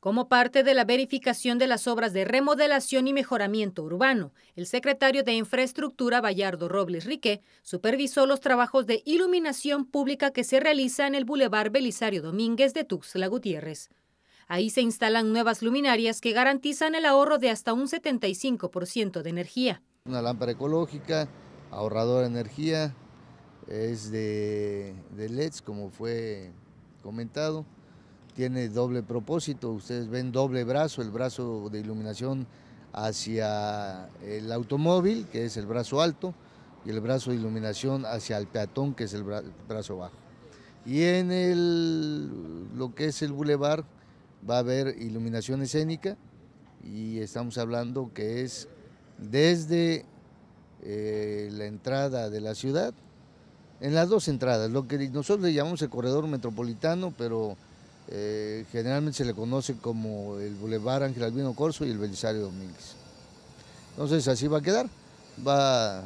Como parte de la verificación de las obras de remodelación y mejoramiento urbano, el secretario de Infraestructura Bayardo Robles Rique supervisó los trabajos de iluminación pública que se realiza en el Boulevard Belisario Domínguez de Tuxtla Gutiérrez. Ahí se instalan nuevas luminarias que garantizan el ahorro de hasta un 75% de energía. Una lámpara ecológica, ahorradora de energía, es de, de LEDs como fue comentado tiene doble propósito. Ustedes ven doble brazo, el brazo de iluminación hacia el automóvil, que es el brazo alto, y el brazo de iluminación hacia el peatón, que es el brazo bajo. Y en el, lo que es el bulevar va a haber iluminación escénica y estamos hablando que es desde eh, la entrada de la ciudad, en las dos entradas, lo que nosotros le llamamos el corredor metropolitano, pero eh, generalmente se le conoce como el Boulevard Ángel Albino Corso y el Belisario Domínguez. Entonces así va a quedar, va, a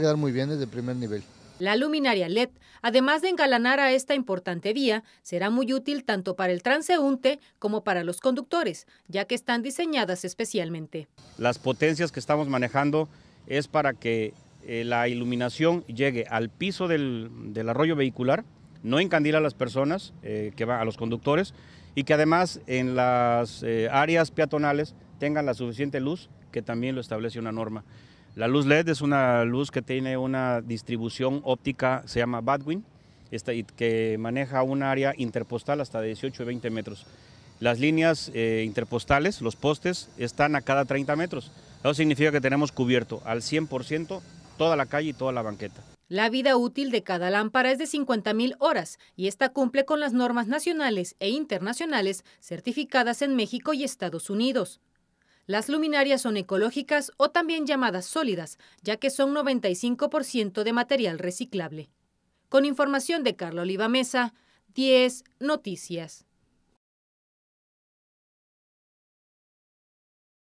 quedar muy bien desde el primer nivel. La luminaria LED, además de engalanar a esta importante vía, será muy útil tanto para el transeúnte como para los conductores, ya que están diseñadas especialmente. Las potencias que estamos manejando es para que eh, la iluminación llegue al piso del, del arroyo vehicular, no encandila a las personas, eh, que van, a los conductores, y que además en las eh, áreas peatonales tengan la suficiente luz, que también lo establece una norma. La luz LED es una luz que tiene una distribución óptica, se llama Badwin, que maneja un área interpostal hasta de 18 o 20 metros. Las líneas eh, interpostales, los postes, están a cada 30 metros. Eso significa que tenemos cubierto al 100% toda la calle y toda la banqueta. La vida útil de cada lámpara es de 50.000 horas y esta cumple con las normas nacionales e internacionales certificadas en México y Estados Unidos. Las luminarias son ecológicas o también llamadas sólidas, ya que son 95% de material reciclable. Con información de Carla Oliva Mesa, 10 Noticias.